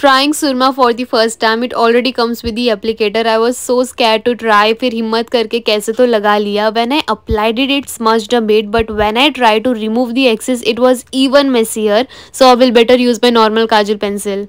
trying surma for the first time it already comes with the applicator I was so scared to try फिर हिम्मत करके कैसे तो लगा लिया when I applied it it's much a bit but when I try to remove the excess it was even messier so I will better use my normal kajal pencil